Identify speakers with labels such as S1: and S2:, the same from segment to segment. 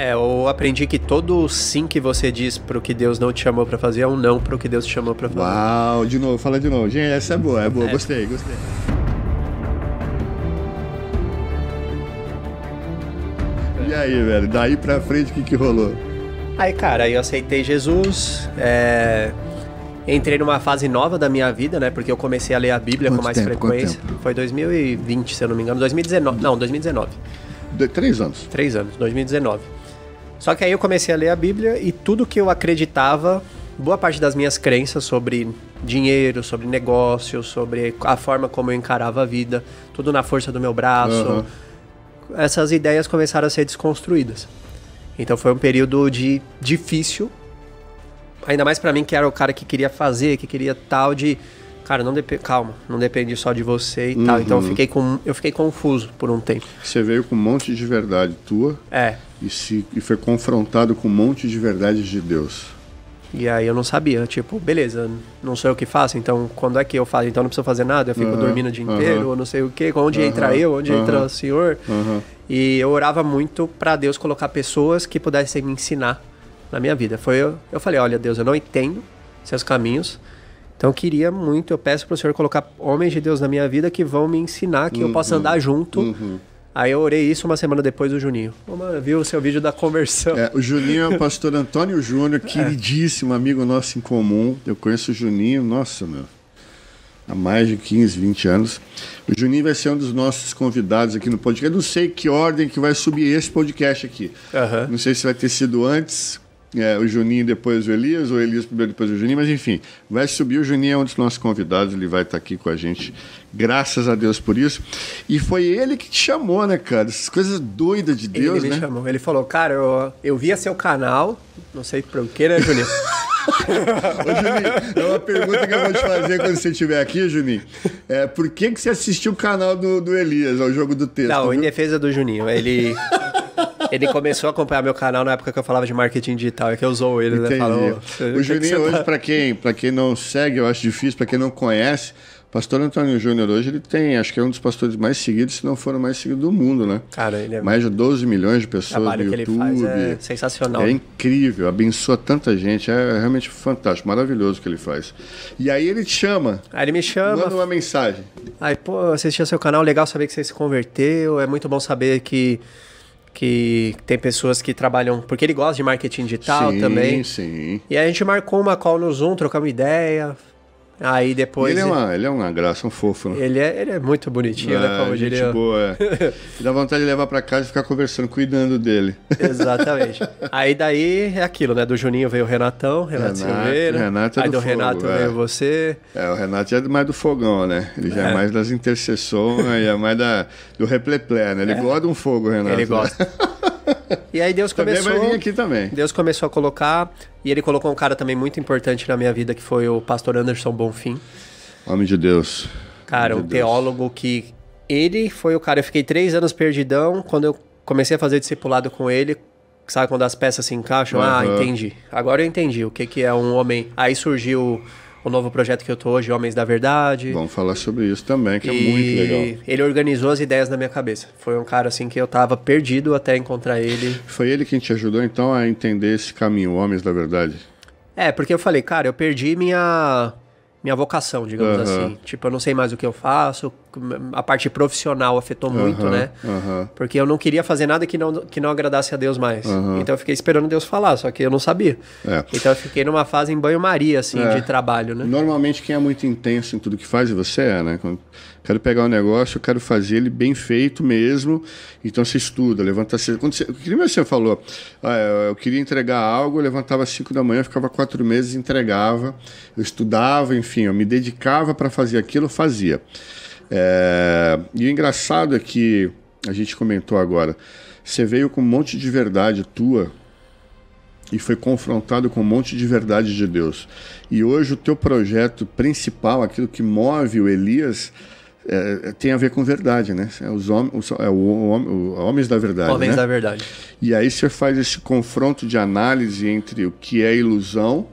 S1: É, eu aprendi que todo sim que você diz pro que Deus não te chamou para fazer é um não pro
S2: que Deus te chamou para fazer. Uau, de novo, fala de novo. Gente, essa é boa, é boa, é. gostei, gostei. E aí, velho, daí pra frente o que, que rolou?
S1: Aí, cara, eu aceitei Jesus, é... entrei numa fase nova da minha vida, né? Porque eu comecei a ler a Bíblia Quanto com mais tempo? frequência. Foi 2020, se eu não me engano. 2019. Não, 2019. De, três anos. Três anos, 2019. Só que aí eu comecei a ler a Bíblia e tudo que eu acreditava, boa parte das minhas crenças sobre dinheiro, sobre negócio, sobre a forma como eu encarava a vida, tudo na força do meu braço, uhum. essas ideias começaram a ser desconstruídas. Então foi um período de difícil, ainda mais para mim que era o cara que queria fazer, que queria tal de cara, não depende, calma, não depende só de você e uhum. tal. Então eu uhum. fiquei,
S2: com, eu fiquei confuso por um tempo. Você veio com um monte de verdade tua. É. E, se, e foi confrontado com um monte de verdades de Deus.
S1: E aí eu não sabia, tipo, beleza, não sei o que faço, então quando é que eu faço? Então não preciso fazer nada, eu fico uhum, dormindo o dia inteiro, uhum. ou não sei o quê, onde uhum, entra eu, onde entra o senhor. E eu orava muito para Deus colocar pessoas que pudessem me ensinar na minha vida. Foi eu, eu falei, olha Deus, eu não entendo seus caminhos, então eu queria muito, eu peço para o Senhor colocar homens de Deus na minha vida que vão me ensinar, que uhum. eu possa uhum. andar junto. Uhum. Aí eu orei isso uma semana depois do Juninho. viu o seu vídeo da conversão.
S2: É, o Juninho é o pastor Antônio Júnior, é. queridíssimo amigo nosso em comum. Eu conheço o Juninho, nossa, meu, há mais de 15, 20 anos. O Juninho vai ser um dos nossos convidados aqui no podcast. Eu não sei que ordem que vai subir esse podcast aqui. Uhum. Não sei se vai ter sido antes, é, o Juninho depois o Elias, ou Elias primeiro depois o Juninho, mas enfim, vai subir. O Juninho é um dos nossos convidados, ele vai estar aqui com a gente, graças a Deus por isso. E foi ele que te chamou, né, cara? Essas coisas doidas de Deus, ele né? Ele me
S1: chamou, ele falou, cara, eu, eu via seu canal, não sei por o que, né, Juninho? Ô,
S2: Juninho, é uma pergunta que eu vou te fazer quando você estiver aqui, Juninho. É, por que, que você assistiu o canal do, do Elias, ao jogo do texto? Não, viu?
S1: em defesa do Juninho, ele. Ele começou a acompanhar meu canal na época que eu falava de marketing digital, é que eu usou ele, né? Entendi. né? Falou, o Juninho tá hoje, tá... para
S2: quem, pra quem não segue, eu acho difícil, para quem não conhece, Pastor Antônio Júnior hoje ele tem, acho que é um dos pastores mais seguidos, se não for o mais seguido do mundo, né? Cara, ele é mais de 12 milhões de pessoas no é YouTube. é sensacional. É incrível, abençoa tanta gente, é realmente fantástico, maravilhoso o que ele faz. E aí ele te chama. Aí ele me chama. Manda uma mensagem. Aí, pô, assistia seu
S1: canal, legal saber que você se converteu, é muito bom saber que que tem pessoas que trabalham. Porque ele gosta de marketing digital sim, também. Sim, sim. E aí a gente marcou uma call no Zoom, trocamos
S2: ideia, Aí depois. Ele é, uma, ele é uma graça, um fofo, né? Ele é, ele é muito bonitinho, né, é, né? Como gente diria. boa, é. Dá vontade de levar para casa e ficar conversando, cuidando dele.
S1: Exatamente. Aí daí é aquilo, né? Do Juninho veio o Renatão, Renato, Renato Silveira. Renato é aí do, do Renato fogo, veio é.
S2: você. É, o Renato é mais do fogão, né? Ele já é, é. mais das intercessões, é mais da, do repleplé, né? Ele é. gosta de um fogo, Renato. Ele né? gosta.
S1: E aí Deus começou. Também aqui também. Deus começou a colocar. E ele colocou um cara também muito importante na minha vida, que foi o pastor Anderson Bonfim.
S2: Homem de Deus.
S1: Cara, Homem um de teólogo Deus. que. Ele foi o cara. Eu fiquei três anos perdidão. Quando eu comecei a fazer discipulado com ele, sabe quando as peças se encaixam? Uhum. Ah, entendi. Agora eu entendi o que, que é um homem. Aí surgiu o novo projeto que eu tô hoje, Homens da Verdade.
S2: Vamos falar sobre isso também, que é e é muito legal.
S1: Ele organizou as ideias na minha cabeça. Foi um cara assim que eu tava perdido até encontrar ele.
S2: Foi ele quem te ajudou então a entender esse caminho, Homens da Verdade?
S1: É, porque eu falei, cara, eu perdi minha minha vocação, digamos uhum. assim. Tipo, eu não sei mais o que eu faço, a parte profissional afetou uhum, muito, né? Uhum. Porque eu não queria fazer nada que não, que não agradasse a Deus mais. Uhum. Então eu fiquei esperando Deus falar, só que eu não sabia. É. Então eu fiquei numa fase em banho-maria, assim, é. de
S2: trabalho, né? Normalmente quem é muito intenso em tudo que faz, você é, né? Quando quero pegar um negócio, eu quero fazer ele bem feito mesmo. Então você estuda, levanta cedo. Quando você, que você falou, ah, eu queria entregar algo, eu levantava às 5 da manhã, ficava quatro meses, entregava, eu estudava, enfim, eu me dedicava para fazer aquilo, eu fazia. É, e o engraçado é que a gente comentou agora, você veio com um monte de verdade tua e foi confrontado com um monte de verdade de Deus. E hoje o teu projeto principal, aquilo que move o Elias, é, é tem a ver com verdade, né? É os homens, é o, o, o, homens da verdade. Homens né? da verdade. E aí você faz esse confronto de análise entre o que é ilusão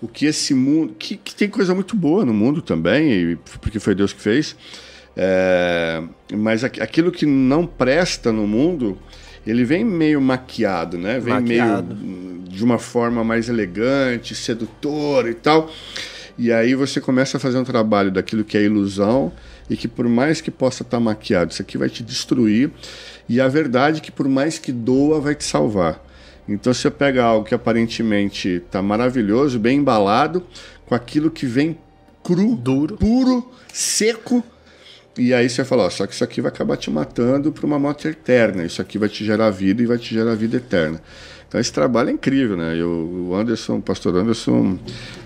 S2: o que esse mundo. Que, que tem coisa muito boa no mundo também, e, porque foi Deus que fez. É, mas aquilo que não presta no mundo, ele vem meio maquiado, né? Vem maquiado. meio de uma forma mais elegante, sedutora e tal. E aí você começa a fazer um trabalho daquilo que é ilusão e que por mais que possa estar tá maquiado, isso aqui vai te destruir. E a verdade é que por mais que doa, vai te salvar. Então você pega algo que aparentemente está maravilhoso, bem embalado, com aquilo que vem cru, Duro. puro, seco. E aí você fala, ó, só que isso aqui vai acabar te matando para uma morte eterna. Isso aqui vai te gerar vida e vai te gerar vida eterna. Então esse trabalho é incrível, né? Eu, o Anderson, o pastor Anderson,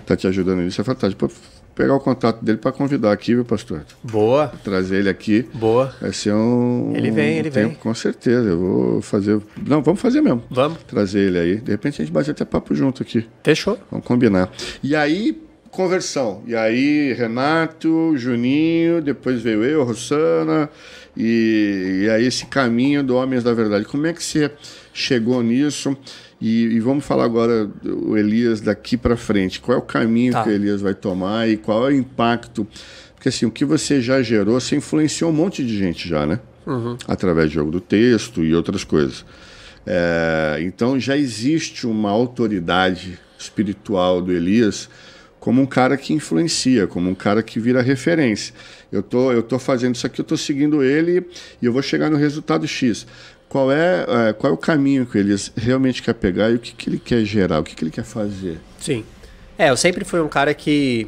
S2: tá te ajudando nisso, é fantástico pegar o contato dele para convidar aqui, viu, pastor? Boa. Trazer ele aqui. Boa. Vai ser um. Ele vem, ele tempo, vem. Com certeza. Eu vou fazer. Não, vamos fazer mesmo. Vamos. Trazer ele aí. De repente a gente bate até papo junto aqui. Fechou. Vamos combinar. E aí, conversão. E aí, Renato, Juninho, depois veio eu, Rossana. E, e aí, esse caminho do Homens da Verdade. Como é que você chegou nisso? E, e vamos falar agora do Elias daqui para frente. Qual é o caminho tá. que o Elias vai tomar e qual é o impacto? Porque assim, o que você já gerou, você influenciou um monte de gente já, né? Uhum. Através do jogo do texto e outras coisas. É, então já existe uma autoridade espiritual do Elias como um cara que influencia, como um cara que vira referência. Eu tô, eu tô fazendo isso aqui, eu tô seguindo ele e eu vou chegar no resultado X qual é, é, qual é o caminho que ele realmente quer pegar e o que, que ele quer gerar, o que, que ele quer fazer.
S1: Sim. É, eu sempre fui um cara que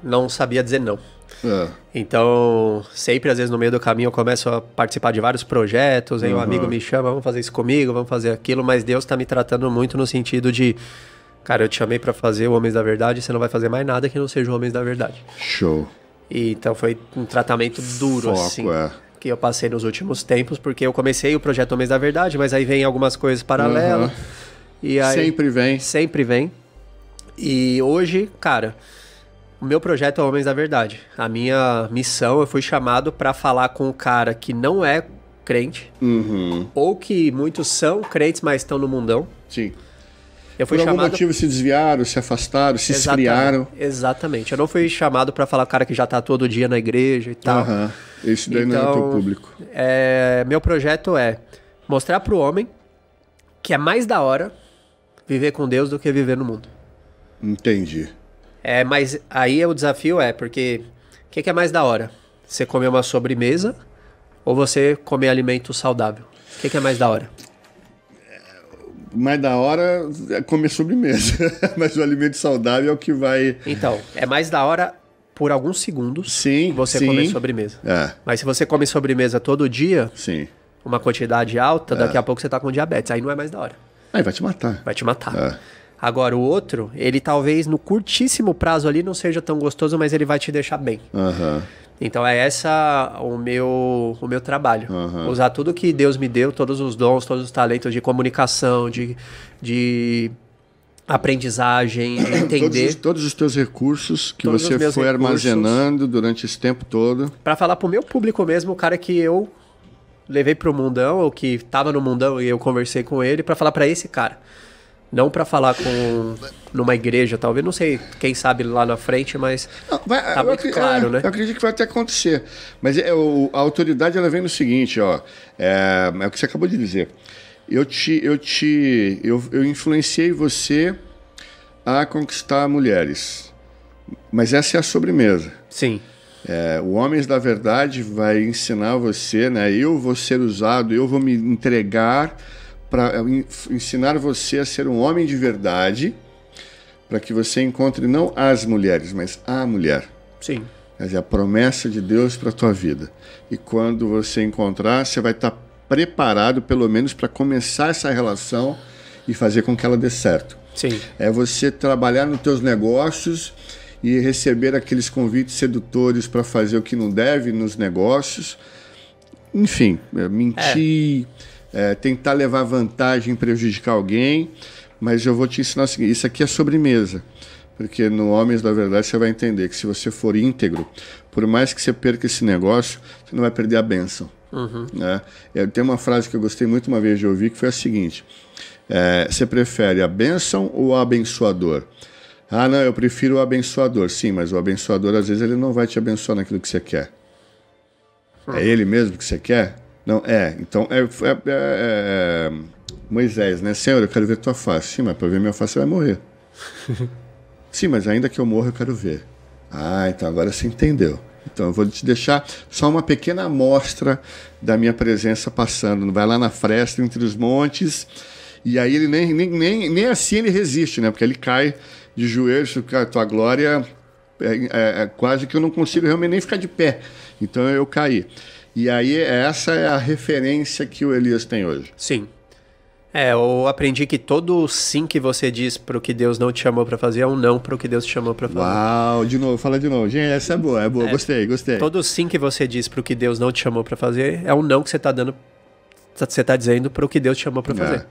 S1: não sabia dizer não. É. Então, sempre, às vezes, no meio do caminho, eu começo a participar de vários projetos, aí uhum. um amigo me chama, vamos fazer isso comigo, vamos fazer aquilo, mas Deus está me tratando muito no sentido de, cara, eu te chamei para fazer o Homens da Verdade, você não vai fazer mais nada que não seja o Homens da Verdade. Show. E, então, foi um tratamento duro, Foco, assim. É que eu passei nos últimos tempos, porque eu comecei o projeto Homens da Verdade, mas aí vem algumas coisas paralelas. Uhum. E aí, sempre vem. Sempre vem. E hoje, cara, o meu projeto é Homens da Verdade. A minha missão, eu fui chamado para falar com um cara que não é crente,
S2: uhum.
S1: ou que muitos são crentes, mas estão no mundão. Sim.
S2: Eu fui Por algum chamado... motivo se desviaram, se afastaram, se Exatamente. esfriaram.
S1: Exatamente. Eu não fui chamado para falar o cara que já está todo dia na igreja e
S2: tal. Uhum. Isso daí então, não é teu então, público.
S1: É... Meu projeto é mostrar para o homem que é mais da hora viver com Deus do que viver no mundo.
S2: Entendi.
S1: É, mas aí o desafio é, porque o que, que é mais da hora? Você comer uma sobremesa ou você comer alimento saudável? O que, que, é mais da hora?
S2: mais da hora é comer sobremesa. Mas o alimento saudável é o que vai. Então, é mais da hora por alguns segundos sim, você sim. comer sobremesa. É.
S1: Mas se você come sobremesa todo dia, sim. uma quantidade alta, é. daqui a pouco você tá com diabetes. Aí não é mais da hora.
S2: Aí vai te matar.
S1: Vai te matar. É. Agora, o outro, ele talvez no curtíssimo prazo ali não seja tão gostoso, mas ele vai te deixar bem. Aham. Uhum. Então é essa o meu o meu trabalho. Uhum. Usar tudo que Deus me deu, todos os dons, todos os talentos de comunicação, de, de aprendizagem, de entender todos,
S2: todos, os teus recursos que você foi armazenando durante esse tempo todo.
S1: Para falar para o meu público mesmo, o cara que eu levei pro mundão, ou que estava no mundão e eu conversei com ele para falar para esse cara não para falar com numa igreja, talvez, não sei, quem sabe lá na frente, mas não, vai, tá muito claro, é, né?
S2: Eu acredito que vai até acontecer. Mas é, o, a autoridade ela vem no seguinte, ó, é, é, o que você acabou de dizer. Eu te, eu te, eu, eu influenciei você a conquistar mulheres, mas essa é a sobremesa. Sim. É, o Homens da Verdade vai ensinar você, né? Eu vou ser usado, eu vou me entregar para ensinar você a ser um homem de verdade, para que você encontre não as mulheres, mas a mulher. Sim. Quer dizer, a promessa de Deus para a tua vida. E quando você encontrar, você vai estar tá preparado, pelo menos, para começar essa relação e fazer com que ela dê certo. Sim. É você trabalhar nos teus negócios e receber aqueles convites sedutores para fazer o que não deve nos negócios. Enfim, mentir. É é, tentar levar vantagem, prejudicar alguém, mas eu vou te ensinar o seguinte: isso aqui é sobremesa. Porque no Homens da Verdade você vai entender que se você for íntegro, por mais que você perca esse negócio, você não vai perder a bênção. Uhum. Né? Tem uma frase que eu gostei muito uma vez de ouvir que foi a seguinte: é, Você prefere a bênção ou o abençoador? Ah, não, eu prefiro o abençoador. Sim, mas o abençoador às vezes ele não vai te abençoar naquilo que você quer. É uhum. ele mesmo que você quer? Não, é, então, é, é, é, é, Moisés, né? Senhor, eu quero ver tua face. Sim, mas para ver minha face você vai morrer. Sim, mas ainda que eu morra, eu quero ver. Ah, então agora você entendeu. Então eu vou te deixar só uma pequena amostra da minha presença passando. Vai lá na fresta entre os montes. E aí ele nem, nem, nem, nem assim ele resiste, né? Porque ele cai de joelhos, tua glória é, é, é, quase que eu não consigo realmente nem ficar de pé. Então eu caí. E aí essa é a referência que o Elias tem hoje. Sim. É, eu
S1: aprendi que todo sim que você diz pro que Deus não te chamou para fazer é um não pro que Deus te chamou para fazer.
S2: Uau, de novo, fala de novo. Gente, essa é boa, é boa, é, gostei, gostei. Todo
S1: sim que você diz pro que Deus não te chamou para fazer é um não que você tá dando você tá dizendo pro que Deus te chamou para é. fazer. É.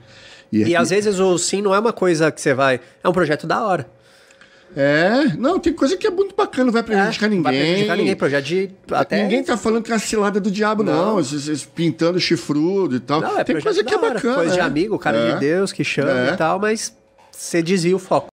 S1: E, e aqui... É às vezes o sim não é uma coisa que você vai, é um projeto da hora. É, não,
S2: tem coisa que é muito bacana, não vai é, prejudicar é, ninguém. Vai prejudicar ninguém, projeto de. Até... Ninguém tá falando que é a cilada do diabo, não. não esses, esses pintando chifrudo e tal. Não, é tem coisa que é bacana. Coisa é. de amigo, cara de é. Deus que chama e é.
S1: tal, mas você desvia o foco.